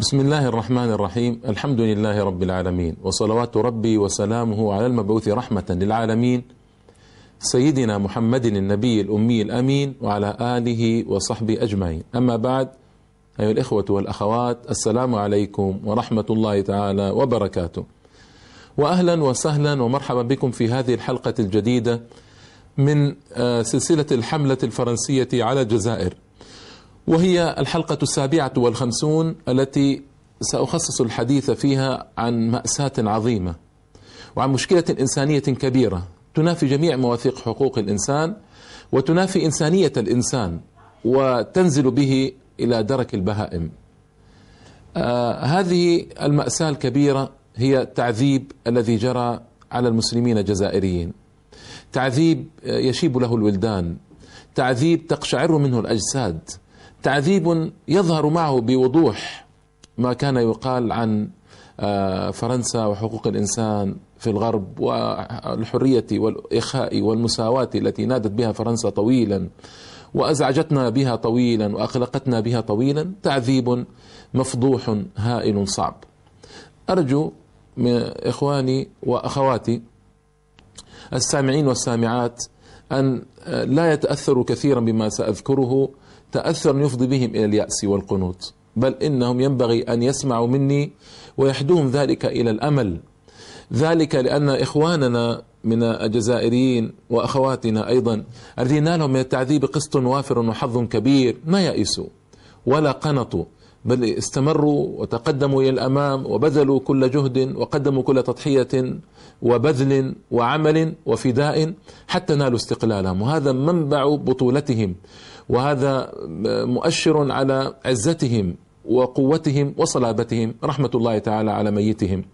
بسم الله الرحمن الرحيم الحمد لله رب العالمين وصلوات ربي وسلامه على المبعوث رحمة للعالمين سيدنا محمد النبي الأمي الأمين وعلى آله وصحبه أجمعين أما بعد أيها الإخوة والأخوات السلام عليكم ورحمة الله تعالى وبركاته وأهلا وسهلا ومرحبا بكم في هذه الحلقة الجديدة من سلسلة الحملة الفرنسية على الجزائر وهي الحلقة السابعة والخمسون التي سأخصص الحديث فيها عن مأساة عظيمة وعن مشكلة إنسانية كبيرة تنافي جميع مواثيق حقوق الإنسان وتنافي إنسانية الإنسان وتنزل به إلى درك البهائم آه هذه المأساة الكبيرة هي التعذيب الذي جرى على المسلمين الجزائريين تعذيب آه، يشيب له الولدان تعذيب تقشعر منه الأجساد تعذيب يظهر معه بوضوح ما كان يقال عن آه، فرنسا وحقوق الانسان في الغرب والحريه والاخاء والمساواه التي نادت بها فرنسا طويلا وازعجتنا بها طويلا واقلقتنا بها طويلا تعذيب مفضوح هائل صعب. ارجو من اخواني واخواتي السامعين والسامعات ان آه، لا يتاثروا كثيرا بما ساذكره تأثر يفضي بهم إلى اليأس والقنوط بل إنهم ينبغي أن يسمعوا مني ويحدوهم ذلك إلى الأمل ذلك لأن إخواننا من الجزائريين وأخواتنا أيضا الذين نالهم من التعذيب قسط وافر وحظ كبير ما يئسوا ولا قنطوا بل استمروا وتقدموا الى الامام وبذلوا كل جهد وقدموا كل تضحيه وبذل وعمل وفداء حتى نالوا استقلالهم وهذا منبع بطولتهم وهذا مؤشر على عزتهم وقوتهم وصلابتهم رحمه الله تعالى على ميتهم.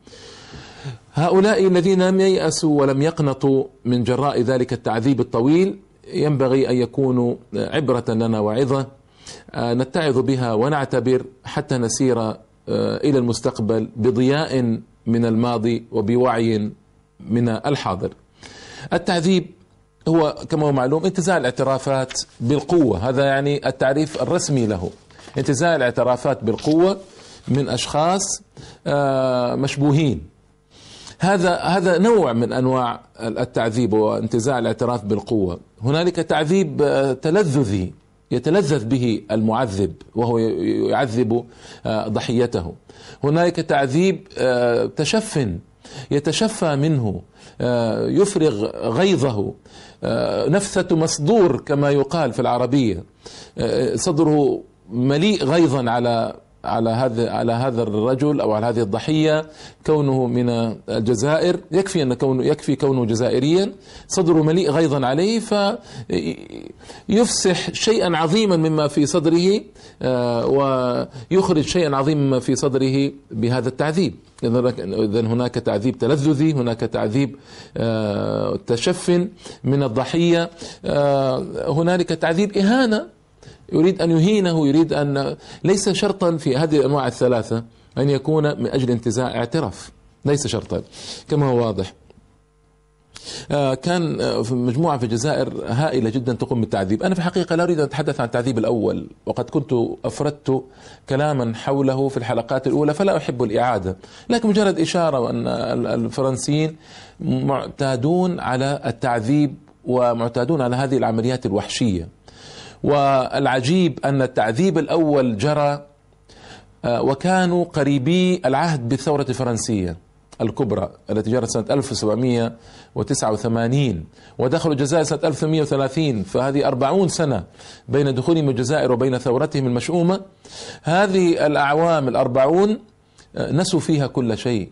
هؤلاء الذين لم ييأسوا ولم يقنطوا من جراء ذلك التعذيب الطويل ينبغي ان يكونوا عبره لنا وعظه آه، نتعظ بها ونعتبر حتى نسير آه، الى المستقبل بضياء من الماضي وبوعي من الحاضر. التعذيب هو كما هو معلوم انتزاع الاعترافات بالقوة هذا يعني التعريف الرسمي له انتزاع الاعترافات بالقوة من أشخاص آه، مشبوهين هذا هذا نوع من انواع التعذيب وانتزاع الاعتراف بالقوه، هنالك تعذيب آه، تلذذي يتلذذ به المعذب وهو يعذب آه، ضحيته، هنالك تعذيب تشفن يتشفى منه آه، يفرغ غيظه آه، نفثة مصدور كما يقال في العربية آه، صدره مليء غيظا على على هذا على هذا الرجل او على هذه الضحيه كونه من الجزائر يكفي ان كونه يكفي كونه جزائريا صدره مليء غيظا عليه فيفسح شيئا عظيما مما في صدره آه، ويخرج شيئا عظيما مما في صدره بهذا التعذيب اذا هناك تعذيب تلذذي هناك تعذيب آه، تشف من الضحيه آه، هنالك تعذيب اهانه يريد أن يهينه يريد أن ليس شرطا في هذه الأنواع الثلاثة أن يكون من أجل انتزاع اعتراف ليس شرطا كما هو واضح آه، كان آه، مجموعة في الجزائر هائلة جدا تقوم بالتعذيب أنا في الحقيقة لا أريد أن أتحدث عن التعذيب الأول وقد كنت أفردت كلاما حوله في الحلقات الأولى فلا أحب الإعادة لكن مجرد إشارة أن الفرنسيين معتادون على التعذيب ومعتادون على هذه العمليات الوحشية والعجيب أن التعذيب الأول جرى آه، وكانوا قريبي العهد بالثورة الفرنسية الكبرى التي جرت سنة 1789 ودخلوا الجزائر سنة 1830 فهذه 40 سنة بين دخولهم الجزائر وبين ثورتهم المشؤومة هذه الأعوام الأربعون آه، نسوا فيها كل شيء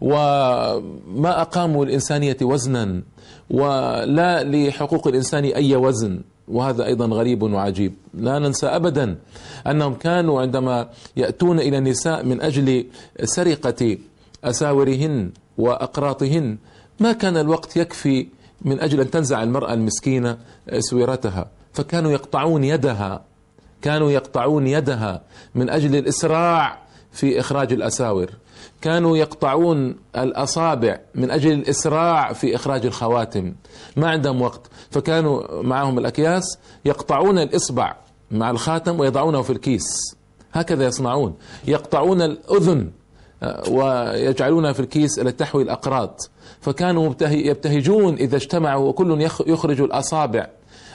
وما أقاموا الإنسانية وزنا ولا لحقوق الإنسان أي وزن وهذا ايضا غريب وعجيب لا ننسى ابدا انهم كانوا عندما ياتون الى النساء من اجل سرقه اساورهن واقراطهن ما كان الوقت يكفي من اجل ان تنزع المراه المسكينه سويرتها فكانوا يقطعون يدها كانوا يقطعون يدها من اجل الاسراع في اخراج الاساور كانوا يقطعون الاصابع من اجل الاسراع في اخراج الخواتم ما عندهم وقت فكانوا معهم الاكياس يقطعون الاصبع مع الخاتم ويضعونه في الكيس هكذا يصنعون يقطعون الاذن آه، ويجعلونها في الكيس التي تحوي الاقراط فكانوا يبتهجون اذا اجتمعوا وكل يخرج الاصابع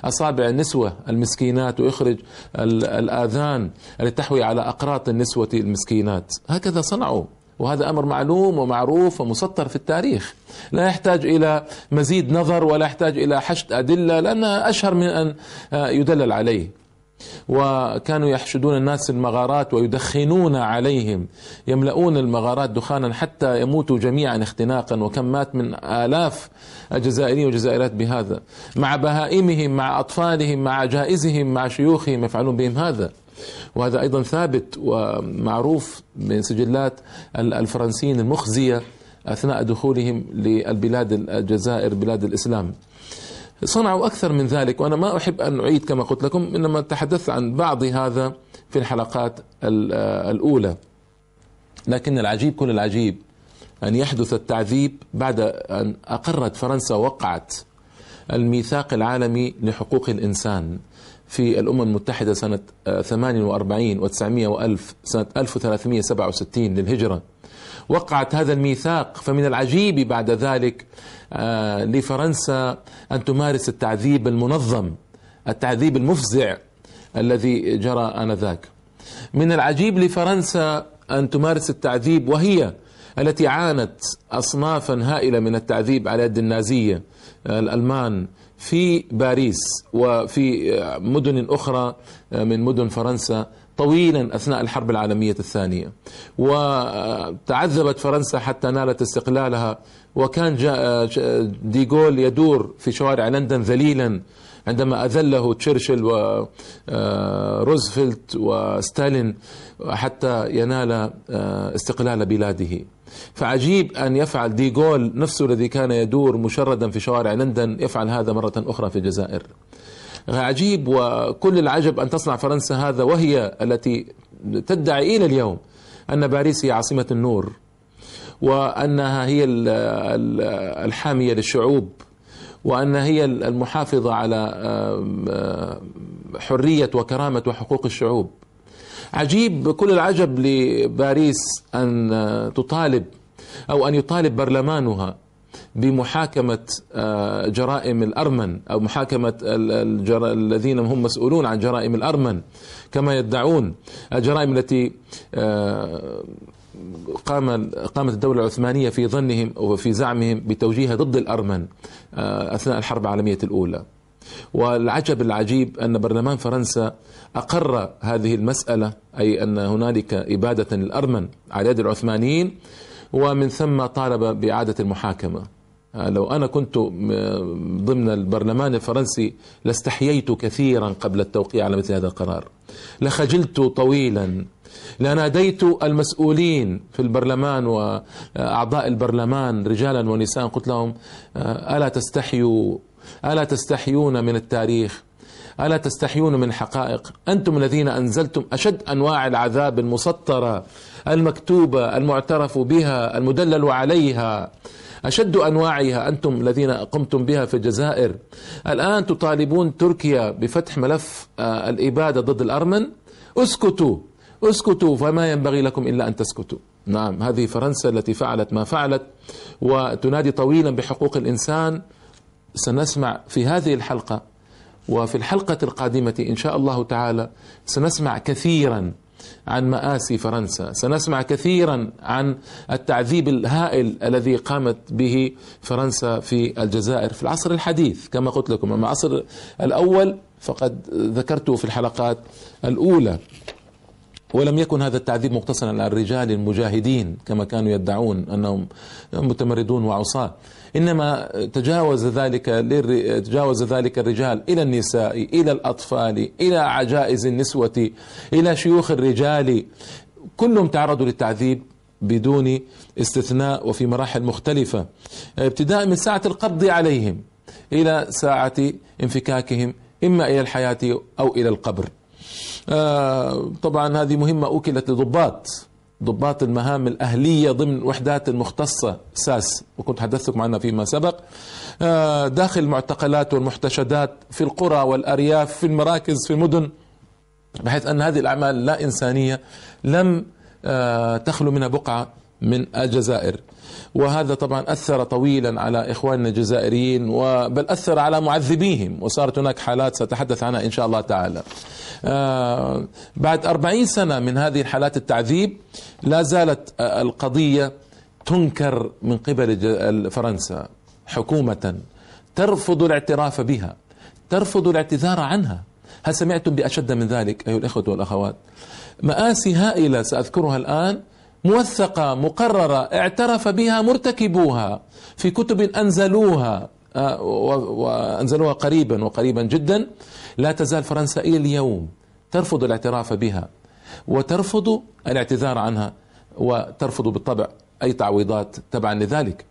اصابع النسوه المسكينات ويخرج الاذان التي تحوي على اقراط النسوه المسكينات هكذا صنعوا وهذا امر معلوم ومعروف ومسطر في التاريخ لا يحتاج الى مزيد نظر ولا يحتاج الى حشد ادله لانها اشهر من ان آه، يدلل عليه وكانوا يحشدون الناس المغارات ويدخنون عليهم يملؤون المغارات دخانا حتى يموتوا جميعا اختناقا وكم مات من آلاف الجزائريين والجزائريات بهذا مع بهائمهم مع أطفالهم مع جائزهم مع شيوخهم يفعلون بهم هذا وهذا أيضا ثابت ومعروف من سجلات الفرنسيين المخزية أثناء دخولهم للبلاد الجزائر بلاد الإسلام صنعوا أكثر من ذلك وأنا ما أحب أن أعيد كما قلت لكم إنما تحدثت عن بعض هذا في الحلقات الأولى لكن العجيب كل العجيب أن يحدث التعذيب بعد أن أقرت فرنسا وقعت الميثاق العالمي لحقوق الإنسان في الأمم المتحدة سنة 48 و900 و1000 سنة 1367 للهجرة وقعت هذا الميثاق فمن العجيب بعد ذلك آه، لفرنسا أن تمارس التعذيب المنظم التعذيب المفزع الذي جرى آنذاك من العجيب لفرنسا أن تمارس التعذيب وهي التي عانت أصنافا هائلة من التعذيب على يد النازية آه، الألمان في باريس وفي آه، مدن أخرى آه، من مدن فرنسا طويلا اثناء الحرب العالميه الثانيه وتعذبت فرنسا حتى نالت استقلالها وكان آه، ديغول يدور في شوارع لندن ذليلا عندما أذله تشرشل وروزفلت آه، وستالين حتى ينال آه، استقلال بلاده فعجيب أن يفعل ديغول نفسه الذي كان يدور مشردا في شوارع لندن يفعل هذا مرة أخرى في الجزائر عجيب وكل العجب أن تصنع فرنسا هذا وهي التي تدعي إلى اليوم أن باريس هي عاصمة النور وأنها هي الحامية للشعوب وأن هي المحافظة على حرية وكرامة وحقوق الشعوب عجيب كل العجب لباريس أن تطالب أو أن يطالب برلمانها بمحاكمة جرائم الأرمن أو محاكمة الذين هم مسؤولون عن جرائم الأرمن كما يدعون الجرائم التي قام قامت الدولة العثمانية في ظنهم وفي زعمهم بتوجيهها ضد الأرمن آه، أثناء الحرب العالمية الأولى والعجب العجيب أن برلمان فرنسا أقر هذه المسألة أي أن هنالك إبادة للأرمن على يد العثمانيين ومن ثم طالب بإعادة المحاكمة آه، لو أنا كنت آه، ضمن البرلمان الفرنسي لاستحييت كثيرا قبل التوقيع على مثل هذا القرار لخجلت طويلا لناديت المسؤولين في البرلمان وأعضاء البرلمان رجالا ونساء قلت لهم آه، ألا تستحيوا ألا تستحيون من التاريخ ألا تستحيون من حقائق أنتم الذين أنزلتم أشد أنواع العذاب المسطرة المكتوبة المعترف بها المدلل عليها أشد أنواعها أنتم الذين قمتم بها في الجزائر الآن تطالبون تركيا بفتح ملف آه، الإبادة ضد الأرمن اسكتوا اسكتوا فما ينبغي لكم إلا أن تسكتوا نعم هذه فرنسا التي فعلت ما فعلت وتنادي طويلا بحقوق الإنسان سنسمع في هذه الحلقة وفي الحلقة القادمة إن شاء الله تعالى سنسمع كثيرا عن مآسي فرنسا سنسمع كثيرا عن التعذيب الهائل الذي قامت به فرنسا في الجزائر في العصر الحديث كما قلت لكم أما العصر الأول فقد ذكرته في الحلقات الأولى ولم يكن هذا التعذيب مقتصرا على الرجال المجاهدين كما كانوا يدعون انهم متمردون وعصاة انما تجاوز ذلك للر... تجاوز ذلك الرجال الى النساء الى الاطفال الى عجائز النسوة الى شيوخ الرجال كلهم تعرضوا للتعذيب بدون استثناء وفي مراحل مختلفة ابتداء من ساعة القبض عليهم إلى ساعة انفكاكهم إما إلى الحياة أو إلى القبر آه، طبعا هذه مهمة أوكلت لضباط ضباط المهام الأهلية ضمن وحدات مختصة ساس وكنت حدثتكم عنها فيما سبق آه، داخل المعتقلات والمحتشدات في القرى والأرياف في المراكز في المدن بحيث أن هذه الأعمال لا إنسانية لم آه، تخلو منها بقعة من الجزائر وهذا طبعا أثر طويلا على إخواننا الجزائريين بل أثر على معذبيهم وصارت هناك حالات سأتحدث عنها إن شاء الله تعالى آه، بعد أربعين سنة من هذه حالات التعذيب لا زالت آه، القضية تنكر من قبل فرنسا حكومة ترفض الاعتراف بها ترفض الاعتذار عنها هل سمعتم بأشد من ذلك أيها الإخوة والأخوات مآسي هائلة سأذكرها الآن موثقه مقرره اعترف بها مرتكبوها في كتب انزلوها آه، وانزلوها قريبا وقريبا جدا لا تزال فرنسا الى اليوم ترفض الاعتراف بها وترفض الاعتذار عنها وترفض بالطبع اي تعويضات تبعا لذلك.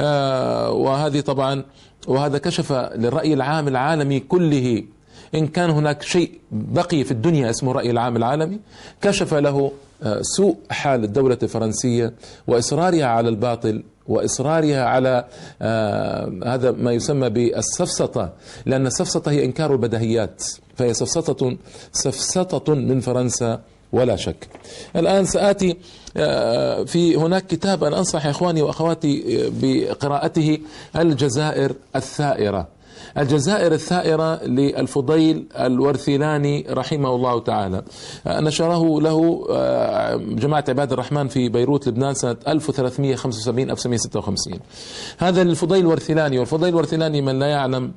آه، وهذه طبعا وهذا كشف للراي العام العالمي كله إن كان هناك شيء بقي في الدنيا اسمه الرأي العام العالمي كشف له آه، سوء حال الدولة الفرنسية وإصرارها على الباطل واصرارها على آه، هذا ما يسمى بالسفسطه لان السفسطه هي انكار البدهيات فهي سفسطه سفسطه من فرنسا ولا شك. الان ساتي آه، في هناك كتاب انا انصح اخواني واخواتي بقراءته الجزائر الثائره الجزائر الثائرة للفضيل الورثيلاني رحمه الله تعالى آه، نشره له آه، جماعة عباد الرحمن في بيروت لبنان سنة 1375 1956 هذا الفضيل الورثيلاني والفضيل الورثيلاني من لا يعلم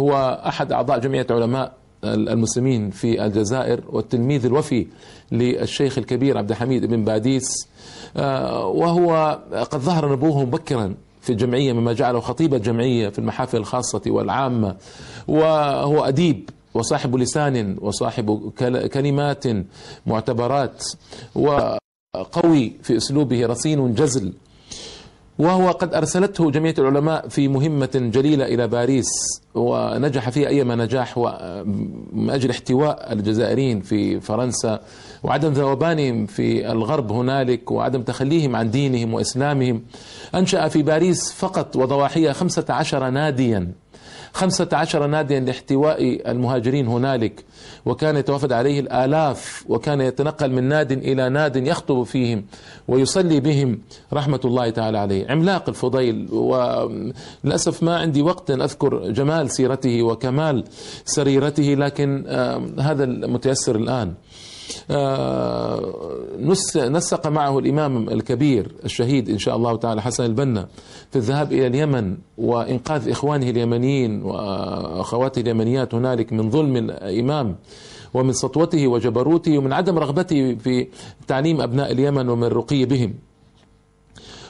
هو أحد أعضاء جمعية علماء المسلمين في الجزائر والتلميذ الوفي للشيخ الكبير عبد الحميد بن باديس آه، وهو قد ظهر نبوه مبكرا في الجمعية مما جعله خطيب الجمعية في المحافل الخاصة والعامة وهو أديب وصاحب لسان وصاحب كلمات معتبرات وقوي في أسلوبه رصين جزل وهو قد أرسلته جمعية العلماء في مهمة جليلة إلى باريس ونجح فيها أيما نجاح من أجل احتواء الجزائريين في فرنسا وعدم ذوبانهم في الغرب هنالك وعدم تخليهم عن دينهم وإسلامهم أنشأ في باريس فقط وضواحيها 15 ناديا خمسة عشر ناديا لاحتواء المهاجرين هنالك وكان يتوافد عليه الآلاف وكان يتنقل من ناد إلى ناد يخطب فيهم ويصلي بهم رحمة الله تعالى عليه عملاق الفضيل وللأسف ما عندي وقت أن أذكر جمال سيرته وكمال سريرته لكن هذا المتيسر الآن آه، نسق معه الإمام الكبير الشهيد إن شاء الله تعالى حسن البنا في الذهاب إلى اليمن وإنقاذ إخوانه اليمنيين وأخواته اليمنيات هنالك من ظلم الإمام ومن سطوته وجبروته ومن عدم رغبته في تعليم أبناء اليمن ومن الرقي بهم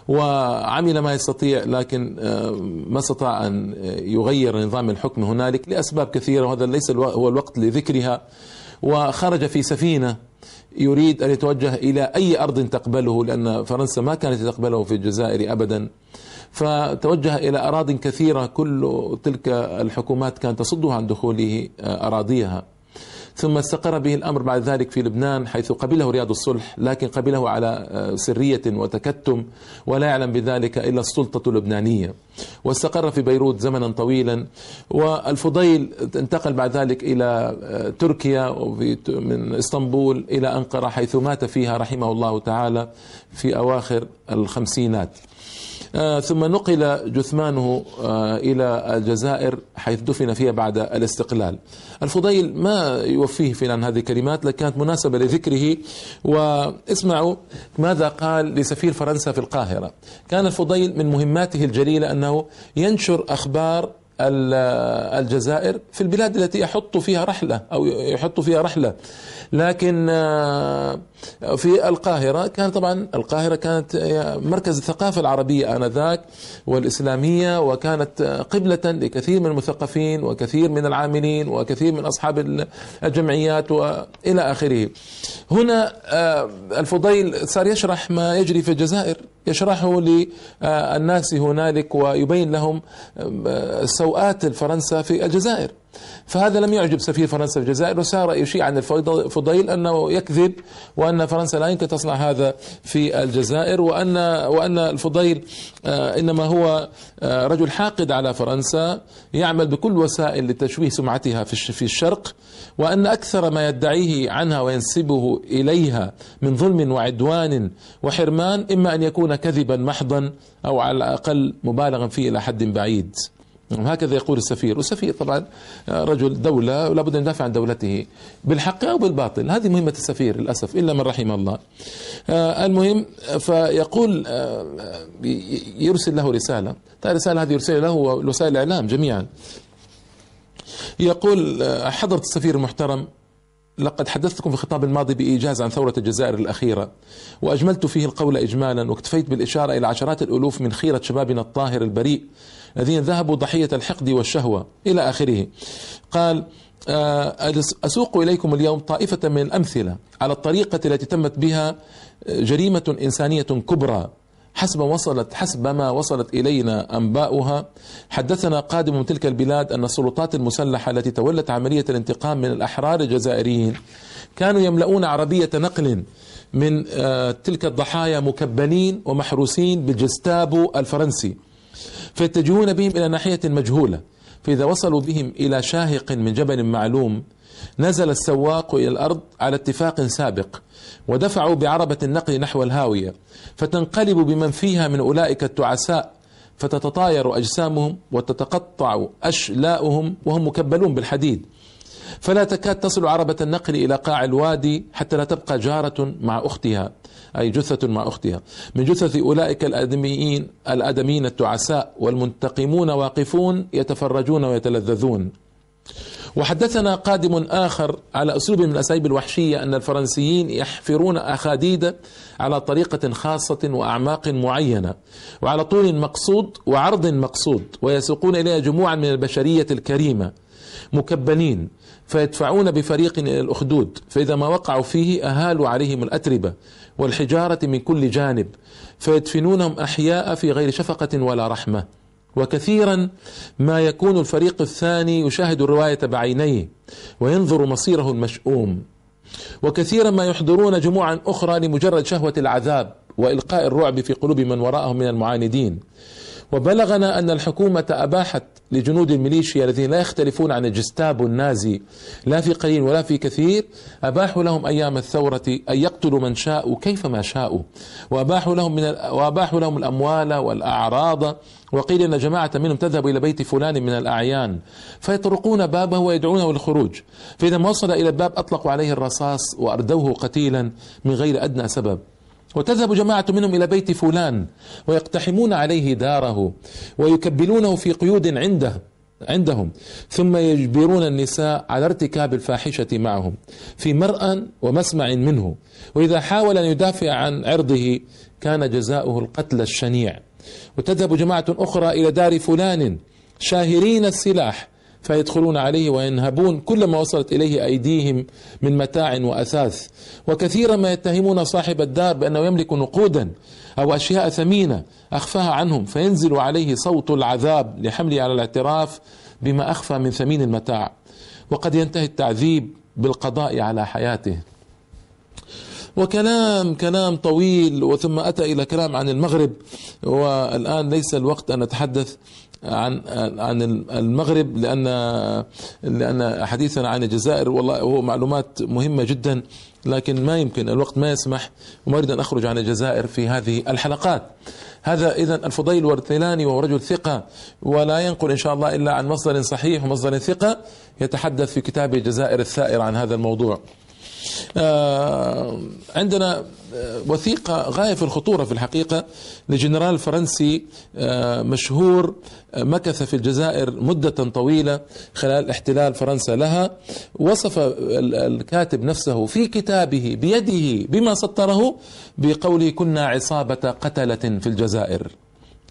وعمل ما يستطيع لكن آه، ما استطاع ان يغير نظام الحكم هنالك لاسباب كثيره وهذا ليس هو الوقت لذكرها وخرج في سفينه يريد ان يتوجه الى اي ارض تقبله لان فرنسا ما كانت تقبله في الجزائر ابدا فتوجه الى اراض كثيره كل تلك الحكومات كانت تصده عن دخوله آه، اراضيها ثم استقر به الأمر بعد ذلك في لبنان حيث قبله رياض الصلح لكن قبله على آه، سرية وتكتم ولا يعلم بذلك إلا السلطة اللبنانية واستقر في بيروت زمنا طويلا والفضيل انتقل بعد ذلك إلى آه، تركيا من إسطنبول إلى أنقرة حيث مات فيها رحمه الله تعالى في أواخر الخمسينات آه، ثم نقل جثمانه آه، إلى الجزائر حيث دفن فيها بعد الاستقلال الفضيل ما يوفيه فينا عن هذه الكلمات لكن كانت مناسبة لذكره واسمعوا ماذا قال لسفير فرنسا في القاهرة كان الفضيل من مهماته الجليلة أنه ينشر أخبار الجزائر في البلاد التي يحط فيها رحلة أو يحط فيها رحلة لكن آه، في القاهرة كان طبعا القاهرة كانت آه، مركز الثقافة العربية آنذاك والإسلامية وكانت آه، قبلة لكثير من المثقفين وكثير من العاملين وكثير من أصحاب الجمعيات وإلى آخره هنا الفضيل صار يشرح ما يجري في الجزائر يشرحه للناس هنالك ويبين لهم سوءات فرنسا في الجزائر فهذا لم يعجب سفير فرنسا في الجزائر وسار يشيع عن الفضيل انه يكذب وان فرنسا لا يمكن تصنع هذا في الجزائر وان وان الفضيل آه، انما هو آه، رجل حاقد على فرنسا يعمل بكل وسائل لتشويه سمعتها في الشرق وان اكثر ما يدعيه عنها وينسبه اليها من ظلم وعدوان وحرمان اما ان يكون كذبا محضا او على الاقل مبالغا فيه الى حد بعيد نعم، هكذا يقول السفير والسفير طبعا آه، رجل دولة لابد أن يدافع عن دولته بالحق أو بالباطل هذه مهمة السفير للأسف إلا من رحم الله آه، المهم فيقول آه، يرسل له رسالة طيب، الرسالة هذه يرسل له وسائل الإعلام جميعا يقول حضرت السفير المحترم لقد حدثتكم في الخطاب الماضي بإيجاز عن ثورة الجزائر الأخيرة وأجملت فيه القول إجمالا واكتفيت بالإشارة إلى عشرات الألوف من خيرة شبابنا الطاهر البريء الذين ذهبوا ضحية الحقد والشهوة إلى آخره قال آه، أسوق إليكم اليوم طائفة من الأمثلة على الطريقة التي تمت بها آه، جريمة إنسانية كبرى حسب وصلت حسب ما وصلت الينا انباؤها حدثنا قادم من تلك البلاد ان السلطات المسلحه التي تولت عمليه الانتقام من الاحرار الجزائريين كانوا يملؤون عربيه نقل من آه، تلك الضحايا مكبلين ومحروسين بالجستابو الفرنسي فيتجهون بهم الى ناحيه مجهوله فاذا وصلوا بهم الى شاهق من جبل معلوم نزل السواق إلى الأرض على اتفاق سابق ودفعوا بعربة النقل نحو الهاوية فتنقلب بمن فيها من أولئك التعساء فتتطاير أجسامهم وتتقطع أشلاؤهم وهم مكبلون بالحديد فلا تكاد تصل عربة النقل إلى قاع الوادي حتى لا تبقى جارة مع أختها أي جثة مع أختها من جثث أولئك الأدميين الأدمين التعساء والمنتقمون واقفون يتفرجون ويتلذذون وحدثنا قادم آخر على أسلوب من الأسايب الوحشية أن الفرنسيين يحفرون أخاديد على طريقة خاصة وأعماق معينة وعلى طول مقصود وعرض مقصود ويسوقون إليها جموعا من البشرية الكريمة مكبلين فيدفعون بفريق إلى الأخدود فإذا ما وقعوا فيه أهالوا عليهم الأتربة والحجارة من كل جانب فيدفنونهم أحياء في غير شفقة ولا رحمة وكثيرا ما يكون الفريق الثاني يشاهد الرواية بعينيه وينظر مصيره المشؤوم وكثيرا ما يحضرون جموعا أخرى لمجرد شهوة العذاب وإلقاء الرعب في قلوب من وراءهم من المعاندين وبلغنا أن الحكومة أباحت لجنود الميليشيا الذين لا يختلفون عن الجستابو النازي لا في قليل ولا في كثير أباحوا لهم أيام الثورة أن يقتلوا من شاءوا كيفما شاءوا وأباحوا لهم من وأباحوا لهم الأموال والأعراض وقيل أن جماعة منهم تذهب إلى بيت فلان من الأعيان فيطرقون بابه ويدعونه للخروج فإذا ما وصل إلى الباب أطلقوا عليه الرصاص وأردوه قتيلا من غير أدنى سبب وتذهب جماعة منهم إلى بيت فلان ويقتحمون عليه داره ويكبلونه في قيود عنده عندهم ثم يجبرون النساء على ارتكاب الفاحشة معهم في مرأى ومسمع منه وإذا حاول أن يدافع عن عرضه كان جزاؤه القتل الشنيع وتذهب جماعة أخرى إلى دار فلان شاهرين السلاح فيدخلون عليه وينهبون كل ما وصلت اليه ايديهم من متاع واثاث وكثيرا ما يتهمون صاحب الدار بانه يملك نقودا او اشياء ثمينه اخفاها عنهم فينزل عليه صوت العذاب لحمله على الاعتراف بما اخفى من ثمين المتاع وقد ينتهي التعذيب بالقضاء على حياته وكلام كلام طويل وثم أتى إلى كلام عن المغرب والآن ليس الوقت أن نتحدث عن عن المغرب لان لان حديثنا عن الجزائر والله هو معلومات مهمه جدا لكن ما يمكن الوقت ما يسمح وما اريد ان اخرج عن الجزائر في هذه الحلقات. هذا اذا الفضيل ورثلاني وهو رجل ثقه ولا ينقل ان شاء الله الا عن مصدر صحيح ومصدر ثقه يتحدث في كتابه الجزائر الثائر عن هذا الموضوع. آه، عندنا آه، وثيقة غاية في الخطورة في الحقيقة لجنرال فرنسي آه، مشهور مكث في الجزائر مدة طويلة خلال احتلال فرنسا لها وصف الكاتب نفسه في كتابه بيده بما سطره بقوله كنا عصابة قتلة في الجزائر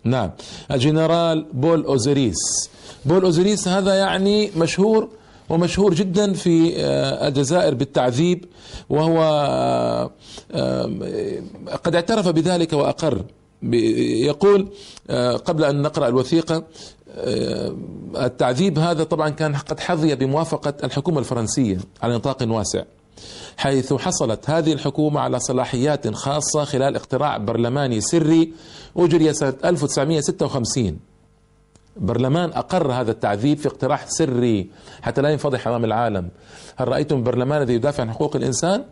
نعم الجنرال بول أوزريس بول أوزريس هذا يعني مشهور ومشهور جدا في آه، الجزائر بالتعذيب وهو آه، آه، قد اعترف بذلك واقر يقول قبل ان نقرا الوثيقه التعذيب هذا طبعا كان قد حظي بموافقه الحكومه الفرنسيه على نطاق واسع حيث حصلت هذه الحكومة على صلاحيات خاصة خلال اقتراع برلماني سري أجري سنة 1956 برلمان أقر هذا التعذيب في اقتراح سري حتى لا ينفضح أمام العالم هل رأيتم برلمان الذي يدافع عن حقوق الإنسان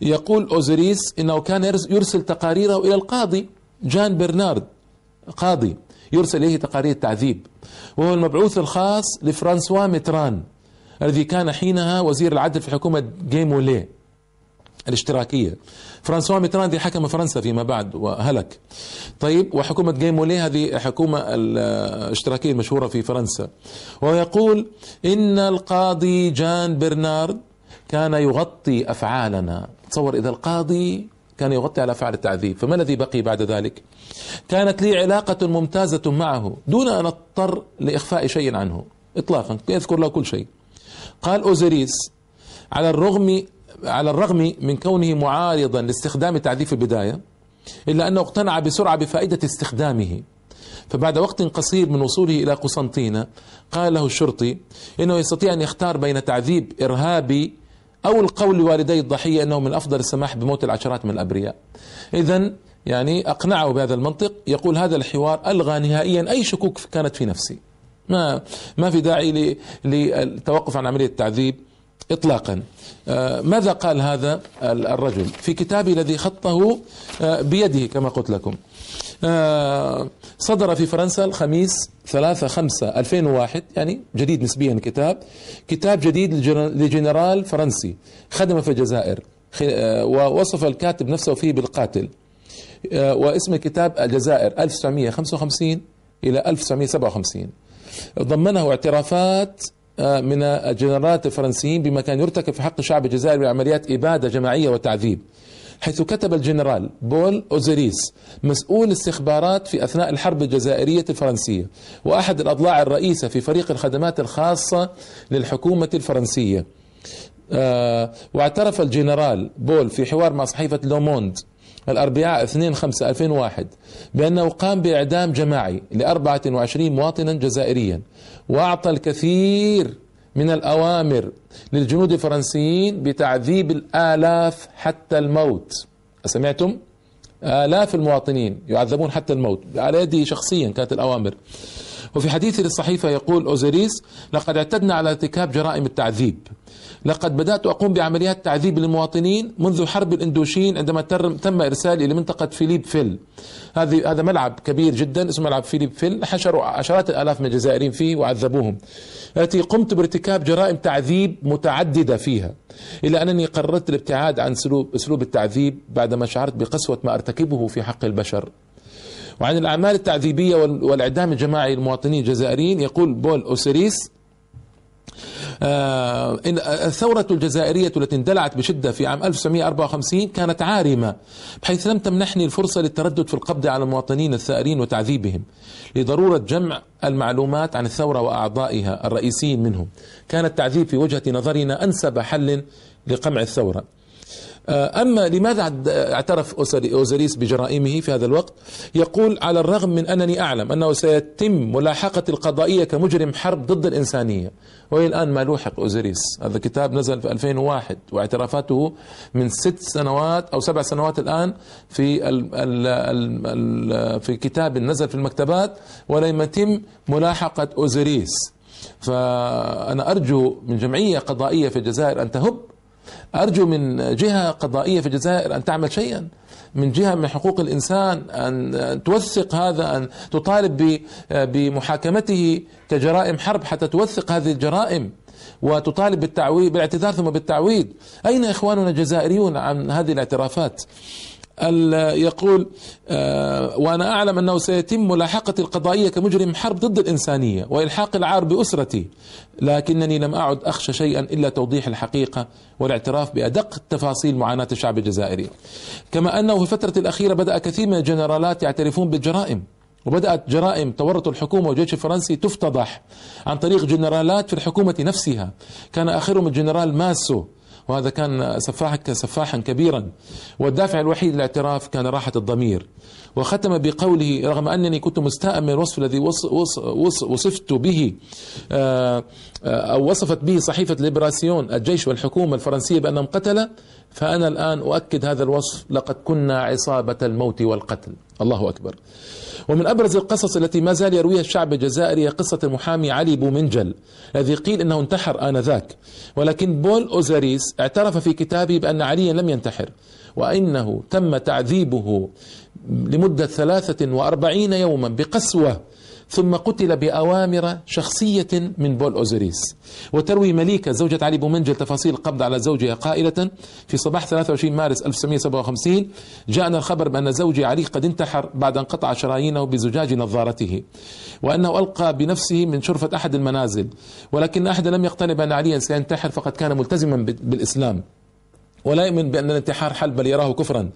يقول أوزريس إنه كان يرسل تقاريره إلى القاضي جان برنارد قاضي يرسل إليه تقارير التعذيب وهو المبعوث الخاص لفرانسوا متران الذي كان حينها وزير العدل في حكومة جيموليه الاشتراكية فرانسوا ميتران دي حكم فرنسا فيما بعد وهلك طيب وحكومة جيمولي هذه حكومة الاشتراكية المشهورة في فرنسا ويقول إن القاضي جان برنارد كان يغطي أفعالنا تصور إذا القاضي كان يغطي على أفعال التعذيب فما الذي بقي بعد ذلك كانت لي علاقة ممتازة معه دون أن أضطر لإخفاء شيء عنه إطلاقا يذكر له كل شيء قال أوزيريس على الرغم على الرغم من كونه معارضا لاستخدام في البداية إلا أنه اقتنع بسرعة بفائدة استخدامه فبعد وقت قصير من وصوله إلى قسنطينة قال له الشرطي إنه يستطيع أن يختار بين تعذيب إرهابي أو القول لوالدي الضحية أنه من أفضل السماح بموت العشرات من الأبرياء إذا يعني أقنعه بهذا المنطق يقول هذا الحوار ألغى نهائيا أي شكوك كانت في نفسي ما ما في داعي للتوقف عن عملية التعذيب اطلاقا آه، ماذا قال هذا الرجل في كتابه الذي خطه آه، بيده كما قلت لكم آه، صدر في فرنسا الخميس 3 5 2001 يعني جديد نسبيا الكتاب كتاب جديد لجنرال فرنسي خدم في الجزائر ووصف الكاتب نفسه فيه بالقاتل واسم الكتاب الجزائر 1955 إلى 1957 ضمنه اعترافات آه، من الجنرالات الفرنسيين بما كان يرتكب في حق الشعب الجزائري من عمليات إبادة جماعية وتعذيب حيث كتب الجنرال بول أوزيريس مسؤول استخبارات في أثناء الحرب الجزائرية الفرنسية وأحد الأضلاع الرئيسة في فريق الخدمات الخاصة للحكومة الفرنسية آه، واعترف الجنرال بول في حوار مع صحيفة لوموند الأربعاء 2 5 2001 بأنه قام بإعدام جماعي ل 24 مواطنا جزائريا واعطى الكثير من الاوامر للجنود الفرنسيين بتعذيب الالاف حتى الموت اسمعتم آلاف المواطنين يعذبون حتى الموت على يده شخصيا كانت الأوامر وفي حديث للصحيفة يقول أوزيريس لقد اعتدنا على ارتكاب جرائم التعذيب لقد بدأت أقوم بعمليات تعذيب للمواطنين منذ حرب الإندوشين عندما تم إرسالي لمنطقة فيليب فيل هذه هذا ملعب كبير جدا اسمه ملعب فيليب فيل حشروا عشرات الآلاف من الجزائريين فيه وعذبوهم التي قمت بارتكاب جرائم تعذيب متعددة فيها إلا أنني قررت الابتعاد عن أسلوب التعذيب بعدما شعرت بقسوة ما أرتكبه في حق البشر وعن الأعمال التعذيبية والإعدام الجماعي للمواطنين الجزائريين يقول بول أوسيريس آه، إن الثورة الجزائرية التي اندلعت بشدة في عام 1954 كانت عارمة بحيث لم تمنحني الفرصة للتردد في القبض على المواطنين الثائرين وتعذيبهم لضرورة جمع المعلومات عن الثورة وأعضائها الرئيسيين منهم كان التعذيب في وجهة نظرنا أنسب حل لقمع الثورة آه، أما لماذا اعترف أوزاريس بجرائمه في هذا الوقت يقول على الرغم من أنني أعلم أنه سيتم ملاحقة القضائية كمجرم حرب ضد الإنسانية وهي الآن ما لوحق أوزاريس هذا الكتاب نزل في 2001 واعترافاته من ست سنوات أو سبع سنوات الآن في الـ الـ الـ الـ في كتاب نزل في المكتبات ولم يتم ملاحقة أوزاريس فأنا أرجو من جمعية قضائية في الجزائر أن تهب أرجو من جهة قضائية في الجزائر أن تعمل شيئا من جهة من حقوق الإنسان أن توثق هذا أن تطالب بمحاكمته كجرائم حرب حتى توثق هذه الجرائم وتطالب بالتعويض بالاعتذار ثم بالتعويض أين إخواننا الجزائريون عن هذه الاعترافات يقول آه، وأنا أعلم أنه سيتم ملاحقة القضائية كمجرم حرب ضد الإنسانية وإلحاق العار بأسرتي لكنني لم أعد أخشى شيئا إلا توضيح الحقيقة والاعتراف بأدق تفاصيل معاناة الشعب الجزائري كما أنه في الفترة الأخيرة بدأ كثير من الجنرالات يعترفون بالجرائم وبدأت جرائم تورط الحكومة والجيش الفرنسي تفتضح عن طريق جنرالات في الحكومة نفسها كان آخرهم الجنرال ماسو وهذا كان سفاحا سفاحا كبيرا والدافع الوحيد للاعتراف كان راحة الضمير وختم بقوله رغم أنني كنت مستاء من الوصف الذي وصفت به آه، آه، أو وصفت به صحيفة ليبراسيون الجيش والحكومة الفرنسية بأنهم قتلة فأنا الآن أؤكد هذا الوصف لقد كنا عصابة الموت والقتل الله أكبر ومن أبرز القصص التي ما زال يرويها الشعب الجزائري هي قصة المحامي علي بومنجل الذي قيل أنه انتحر آنذاك ولكن بول أوزاريس اعترف في كتابه بأن عليا لم ينتحر وإنه تم تعذيبه لمدة ثلاثة وأربعين يوما بقسوة ثم قتل بأوامر شخصية من بول أوزوريس وتروي مليكة زوجة علي بومنجل تفاصيل القبض على زوجها قائلة في صباح 23 مارس 1957 جاءنا الخبر بأن زوجي علي قد انتحر بعد أن قطع شرايينه بزجاج نظارته وأنه ألقى بنفسه من شرفة أحد المنازل ولكن أحد لم يقتنع بأن عليا سينتحر فقد كان ملتزما بالإسلام ولا يؤمن بأن الانتحار حل بل يراه كفرا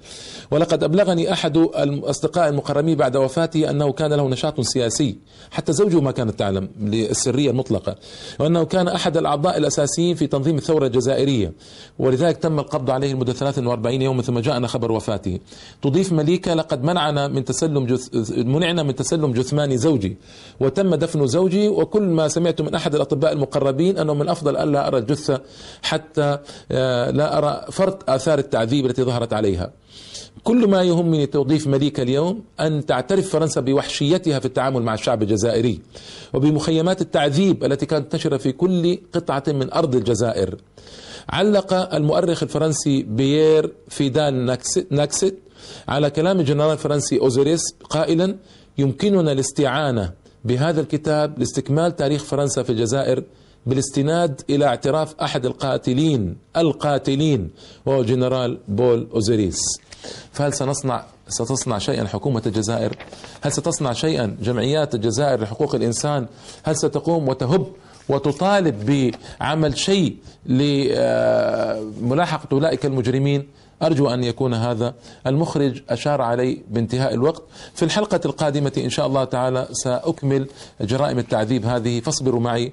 ولقد أبلغني أحد الأصدقاء المقربين بعد وفاته أنه كان له نشاط سياسي حتى زوجه ما كانت تعلم للسرية المطلقة وأنه كان أحد الأعضاء الأساسيين في تنظيم الثورة الجزائرية ولذلك تم القبض عليه لمدة 43 يوما ثم جاءنا خبر وفاته تضيف مليكة لقد منعنا من تسلم جث... منعنا من تسلم جثمان زوجي وتم دفن زوجي وكل ما سمعت من أحد الأطباء المقربين أنه من الأفضل ألا أرى الجثة حتى آه، لا أرى فرط آثار التعذيب التي ظهرت عليها كل ما يهمني توظيف مليكة اليوم أن تعترف فرنسا بوحشيتها في التعامل مع الشعب الجزائري وبمخيمات التعذيب التي كانت تنتشر في كل قطعة من أرض الجزائر علق المؤرخ الفرنسي بيير فيدان ناكسيت على كلام الجنرال الفرنسي أوزيريس قائلا يمكننا الاستعانة بهذا الكتاب لاستكمال تاريخ فرنسا في الجزائر بالاستناد إلى اعتراف أحد القاتلين القاتلين وهو جنرال بول أوزيريس فهل سنصنع ستصنع شيئا حكومة الجزائر هل ستصنع شيئا جمعيات الجزائر لحقوق الإنسان هل ستقوم وتهب وتطالب بعمل شيء لملاحقة أولئك المجرمين أرجو أن يكون هذا المخرج أشار علي بانتهاء الوقت في الحلقة القادمة إن شاء الله تعالى سأكمل جرائم التعذيب هذه فاصبروا معي